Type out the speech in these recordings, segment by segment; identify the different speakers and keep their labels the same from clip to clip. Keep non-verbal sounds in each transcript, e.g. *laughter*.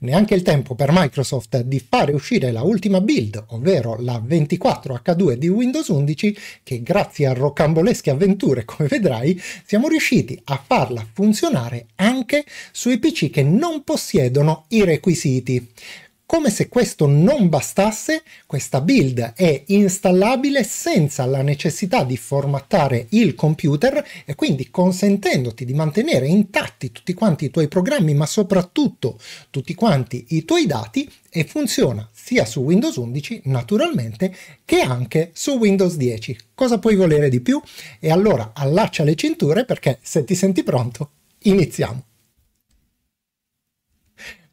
Speaker 1: neanche il tempo per Microsoft di fare uscire la ultima build, ovvero la 24H2 di Windows 11, che grazie a rocambolesche avventure, come vedrai, siamo riusciti a farla funzionare anche sui PC che non possiedono i requisiti. Come se questo non bastasse, questa build è installabile senza la necessità di formattare il computer e quindi consentendoti di mantenere intatti tutti quanti i tuoi programmi, ma soprattutto tutti quanti i tuoi dati e funziona sia su Windows 11 naturalmente che anche su Windows 10. Cosa puoi volere di più? E allora allaccia le cinture perché se ti senti pronto, iniziamo.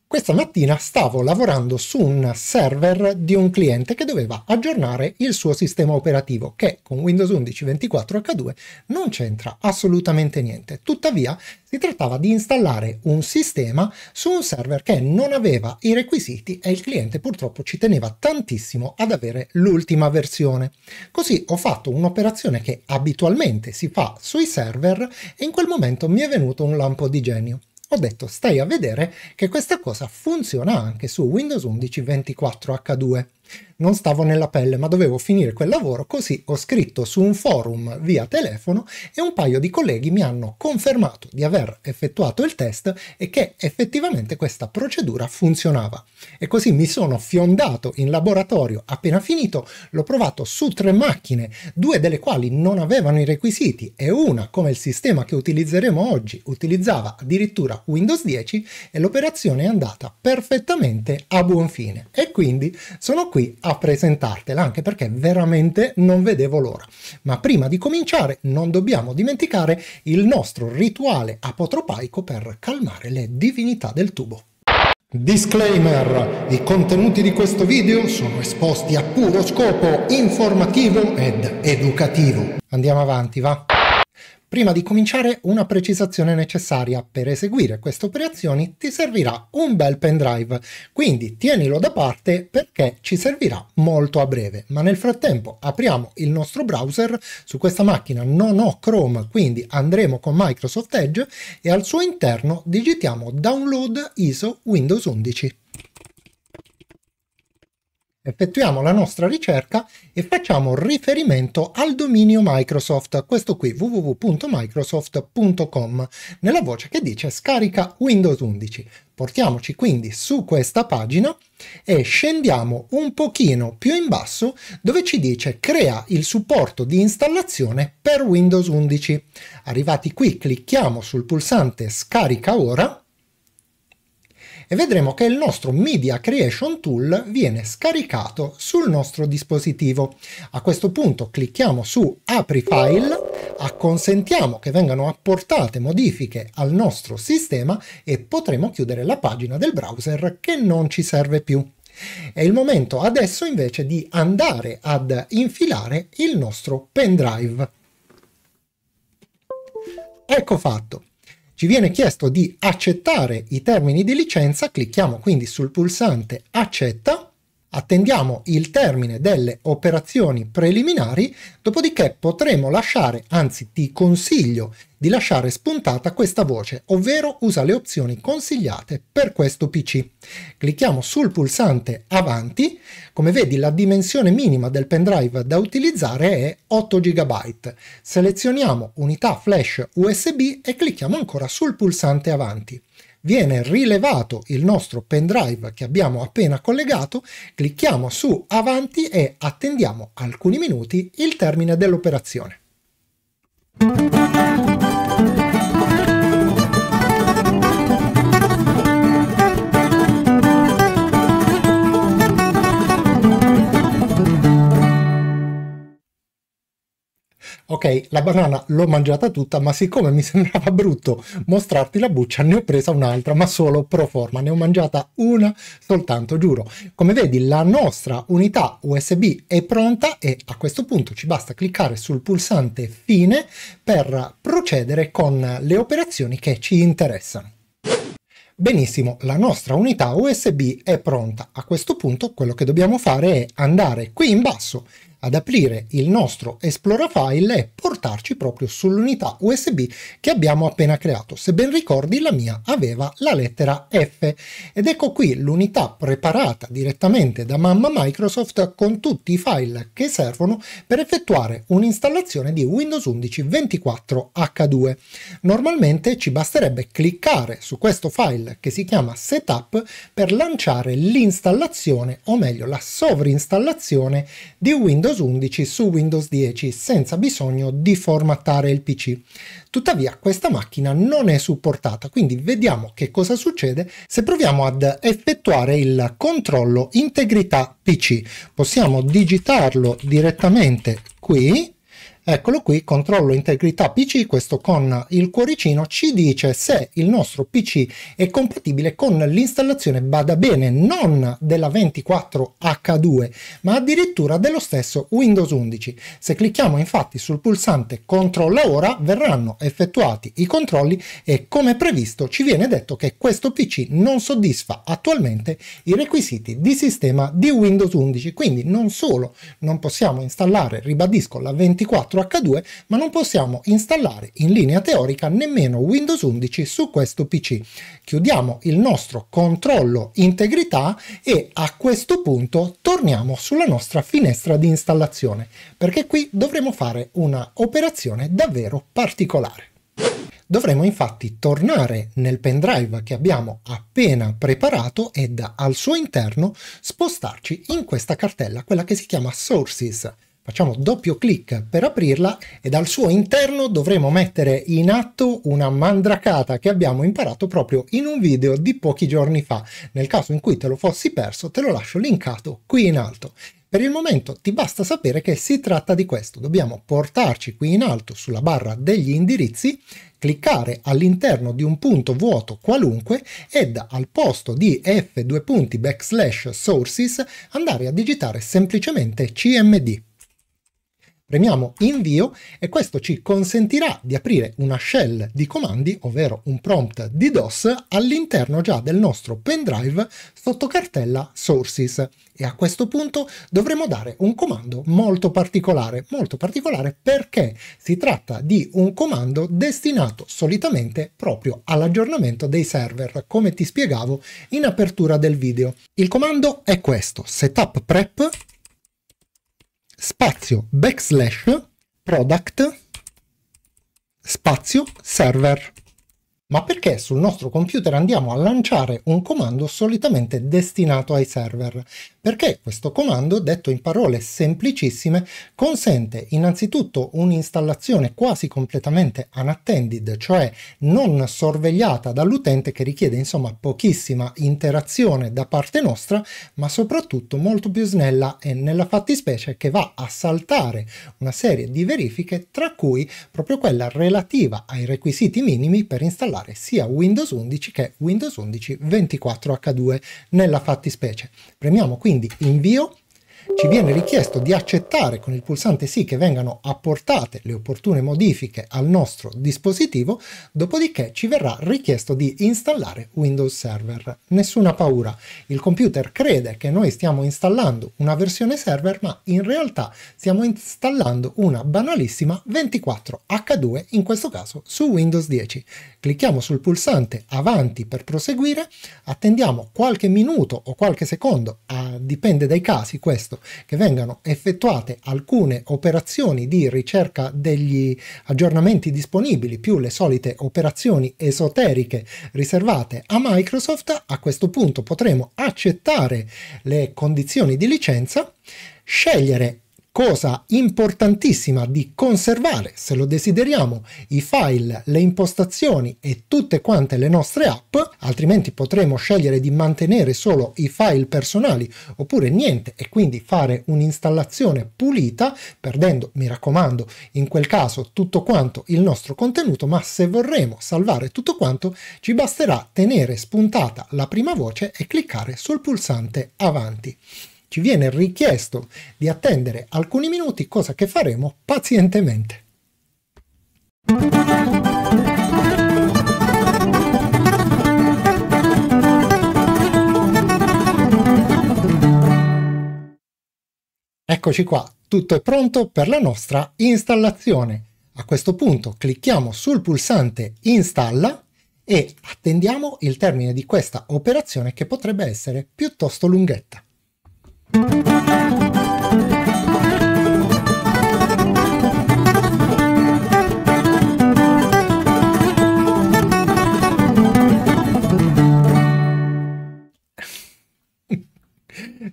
Speaker 1: Questa mattina stavo lavorando su un server di un cliente che doveva aggiornare il suo sistema operativo, che con Windows 11 24H2 non c'entra assolutamente niente. Tuttavia, si trattava di installare un sistema su un server che non aveva i requisiti e il cliente purtroppo ci teneva tantissimo ad avere l'ultima versione. Così ho fatto un'operazione che abitualmente si fa sui server e in quel momento mi è venuto un lampo di genio ho detto stai a vedere che questa cosa funziona anche su Windows 11 24H2 non stavo nella pelle, ma dovevo finire quel lavoro, così ho scritto su un forum via telefono e un paio di colleghi mi hanno confermato di aver effettuato il test e che effettivamente questa procedura funzionava. E così mi sono fiondato in laboratorio appena finito, l'ho provato su tre macchine, due delle quali non avevano i requisiti e una, come il sistema che utilizzeremo oggi, utilizzava addirittura Windows 10 e l'operazione è andata perfettamente a buon fine. E quindi sono qui qui a presentartela, anche perché veramente non vedevo l'ora. Ma prima di cominciare non dobbiamo dimenticare il nostro rituale apotropaico per calmare le divinità del tubo. Disclaimer! I contenuti di questo video sono esposti a puro scopo informativo ed educativo. Andiamo avanti, va? Prima di cominciare una precisazione necessaria, per eseguire queste operazioni ti servirà un bel pendrive, quindi tienilo da parte perché ci servirà molto a breve, ma nel frattempo apriamo il nostro browser, su questa macchina non ho Chrome quindi andremo con Microsoft Edge e al suo interno digitiamo download ISO Windows 11 effettuiamo la nostra ricerca e facciamo riferimento al dominio Microsoft, questo qui www.microsoft.com, nella voce che dice scarica Windows 11. Portiamoci quindi su questa pagina e scendiamo un pochino più in basso dove ci dice crea il supporto di installazione per Windows 11. Arrivati qui clicchiamo sul pulsante scarica ora e vedremo che il nostro Media Creation Tool viene scaricato sul nostro dispositivo. A questo punto clicchiamo su Apri file, acconsentiamo che vengano apportate modifiche al nostro sistema e potremo chiudere la pagina del browser che non ci serve più. È il momento adesso invece di andare ad infilare il nostro pendrive. Ecco fatto. Ci viene chiesto di accettare i termini di licenza, clicchiamo quindi sul pulsante accetta Attendiamo il termine delle operazioni preliminari, dopodiché potremo lasciare, anzi ti consiglio di lasciare spuntata questa voce, ovvero usa le opzioni consigliate per questo PC. Clicchiamo sul pulsante avanti, come vedi la dimensione minima del pendrive da utilizzare è 8 GB. Selezioniamo unità flash USB e clicchiamo ancora sul pulsante avanti viene rilevato il nostro pendrive che abbiamo appena collegato, clicchiamo su avanti e attendiamo alcuni minuti il termine dell'operazione. ok, la banana l'ho mangiata tutta, ma siccome mi sembrava brutto mostrarti la buccia, ne ho presa un'altra, ma solo pro forma, ne ho mangiata una soltanto, giuro. Come vedi, la nostra unità USB è pronta e a questo punto ci basta cliccare sul pulsante fine per procedere con le operazioni che ci interessano. Benissimo, la nostra unità USB è pronta. A questo punto quello che dobbiamo fare è andare qui in basso ad aprire il nostro Explora File e portarci proprio sull'unità USB che abbiamo appena creato. Se ben ricordi la mia aveva la lettera F ed ecco qui l'unità preparata direttamente da mamma Microsoft con tutti i file che servono per effettuare un'installazione di Windows 11 24 H2. Normalmente ci basterebbe cliccare su questo file che si chiama Setup per lanciare l'installazione o meglio la sovrinstallazione di Windows Windows 11 su Windows 10 senza bisogno di formattare il PC. Tuttavia questa macchina non è supportata, quindi vediamo che cosa succede se proviamo ad effettuare il controllo integrità PC. Possiamo digitarlo direttamente qui Eccolo qui, controllo integrità PC, questo con il cuoricino ci dice se il nostro PC è compatibile con l'installazione, bada bene, non della 24H2, ma addirittura dello stesso Windows 11. Se clicchiamo infatti sul pulsante controlla ora, verranno effettuati i controlli e come previsto ci viene detto che questo PC non soddisfa attualmente i requisiti di sistema di Windows 11, quindi non solo non possiamo installare, ribadisco, la 24 4H2, ma non possiamo installare in linea teorica nemmeno Windows 11 su questo PC. Chiudiamo il nostro controllo integrità e a questo punto torniamo sulla nostra finestra di installazione, perché qui dovremo fare una operazione davvero particolare. Dovremo infatti tornare nel pendrive che abbiamo appena preparato ed al suo interno spostarci in questa cartella, quella che si chiama Sources. Facciamo doppio clic per aprirla e dal suo interno dovremo mettere in atto una mandracata che abbiamo imparato proprio in un video di pochi giorni fa. Nel caso in cui te lo fossi perso te lo lascio linkato qui in alto. Per il momento ti basta sapere che si tratta di questo. Dobbiamo portarci qui in alto sulla barra degli indirizzi, cliccare all'interno di un punto vuoto qualunque ed al posto di f2 punti backslash sources andare a digitare semplicemente cmd. Premiamo invio e questo ci consentirà di aprire una shell di comandi, ovvero un prompt di DOS, all'interno già del nostro pendrive sotto cartella sources. E a questo punto dovremo dare un comando molto particolare, molto particolare perché si tratta di un comando destinato solitamente proprio all'aggiornamento dei server, come ti spiegavo in apertura del video. Il comando è questo, setup prep spazio backslash product spazio server. Ma perché sul nostro computer andiamo a lanciare un comando solitamente destinato ai server? perché questo comando, detto in parole semplicissime, consente innanzitutto un'installazione quasi completamente unattended, cioè non sorvegliata dall'utente che richiede insomma pochissima interazione da parte nostra, ma soprattutto molto più snella e nella fattispecie che va a saltare una serie di verifiche, tra cui proprio quella relativa ai requisiti minimi per installare sia Windows 11 che Windows 11 24H2 nella fattispecie. Premiamo quindi quindi invio ci viene richiesto di accettare con il pulsante sì che vengano apportate le opportune modifiche al nostro dispositivo, dopodiché ci verrà richiesto di installare Windows Server. Nessuna paura, il computer crede che noi stiamo installando una versione server, ma in realtà stiamo installando una banalissima 24H2, in questo caso su Windows 10. Clicchiamo sul pulsante avanti per proseguire, attendiamo qualche minuto o qualche secondo, ah, dipende dai casi questo, previsto che vengano effettuate alcune operazioni di ricerca degli aggiornamenti disponibili più le solite operazioni esoteriche riservate a Microsoft, a questo punto potremo accettare le condizioni di licenza, scegliere cosa importantissima di conservare, se lo desideriamo, i file, le impostazioni e tutte quante le nostre app, altrimenti potremo scegliere di mantenere solo i file personali oppure niente e quindi fare un'installazione pulita, perdendo, mi raccomando, in quel caso tutto quanto il nostro contenuto, ma se vorremo salvare tutto quanto ci basterà tenere spuntata la prima voce e cliccare sul pulsante avanti. Ci viene richiesto di attendere alcuni minuti, cosa che faremo pazientemente. Eccoci qua, tutto è pronto per la nostra installazione. A questo punto clicchiamo sul pulsante installa e attendiamo il termine di questa operazione che potrebbe essere piuttosto lunghetta. *laughs*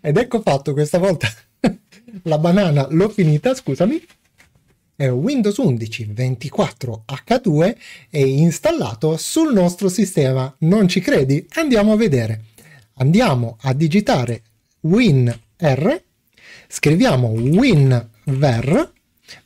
Speaker 1: Ed ecco fatto questa volta *laughs* la banana l'ho finita, scusami. Windows 11 24 H2 è installato sul nostro sistema. Non ci credi? Andiamo a vedere. Andiamo a digitare win R, scriviamo WinVer,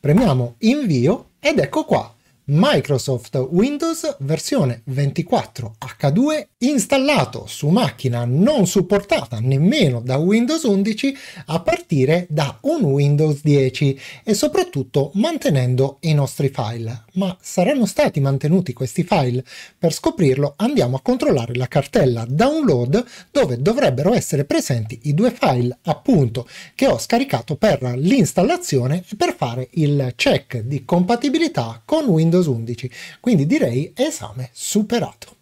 Speaker 1: premiamo invio ed ecco qua Microsoft Windows versione 24 H2 installato su macchina non supportata nemmeno da Windows 11 a partire da un Windows 10 e soprattutto mantenendo i nostri file. Ma saranno stati mantenuti questi file? Per scoprirlo andiamo a controllare la cartella download dove dovrebbero essere presenti i due file appunto che ho scaricato per l'installazione e per fare il check di compatibilità con Windows Windows 11. Quindi direi esame superato.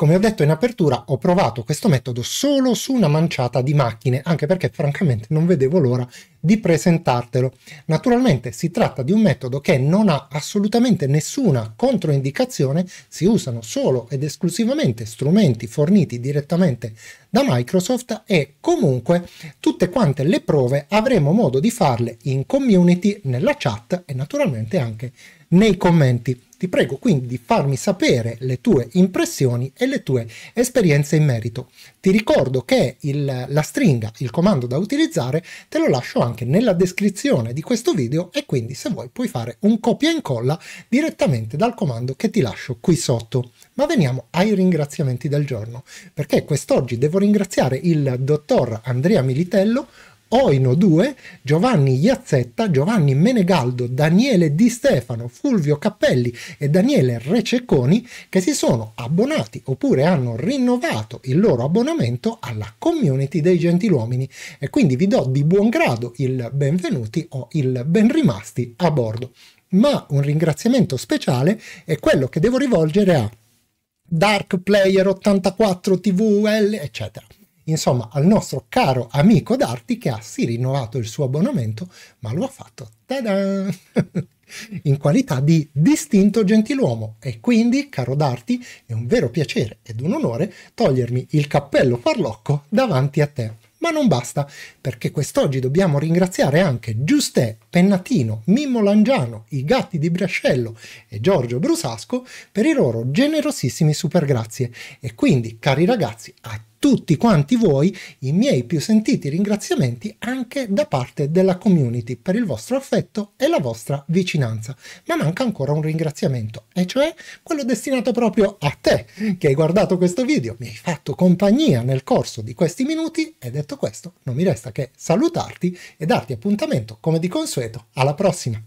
Speaker 1: Come ho detto in apertura, ho provato questo metodo solo su una manciata di macchine, anche perché francamente non vedevo l'ora di presentartelo. Naturalmente si tratta di un metodo che non ha assolutamente nessuna controindicazione, si usano solo ed esclusivamente strumenti forniti direttamente da Microsoft e comunque tutte quante le prove avremo modo di farle in community, nella chat e naturalmente anche nei commenti. Ti prego quindi di farmi sapere le tue impressioni e le tue esperienze in merito. Ti ricordo che il, la stringa, il comando da utilizzare, te lo lascio anche nella descrizione di questo video e quindi se vuoi puoi fare un copia e incolla direttamente dal comando che ti lascio qui sotto. Ma veniamo ai ringraziamenti del giorno, perché quest'oggi devo ringraziare il dottor Andrea Militello Oino 2, Giovanni Iazzetta, Giovanni Menegaldo, Daniele Di Stefano, Fulvio Cappelli e Daniele Rececconi che si sono abbonati oppure hanno rinnovato il loro abbonamento alla community dei gentiluomini e quindi vi do di buon grado il benvenuti o il ben rimasti a bordo. Ma un ringraziamento speciale è quello che devo rivolgere a Dark Player 84 TVL, eccetera insomma al nostro caro amico Darti che ha sì rinnovato il suo abbonamento, ma lo ha fatto ta-da! *laughs* in qualità di distinto gentiluomo e quindi, caro Darti, è un vero piacere ed un onore togliermi il cappello farlocco davanti a te. Ma non basta, perché quest'oggi dobbiamo ringraziare anche Giustè, Pennatino, Mimmo Langiano, i gatti di Brascello e Giorgio Brusasco per i loro generosissimi supergrazie. E quindi, cari ragazzi, a tutti quanti voi i miei più sentiti ringraziamenti anche da parte della community per il vostro affetto e la vostra vicinanza. Ma manca ancora un ringraziamento, e cioè quello destinato proprio a te che hai guardato questo video, mi hai fatto compagnia nel corso di questi minuti e detto questo non mi resta che salutarti e darti appuntamento come di consueto alla prossima.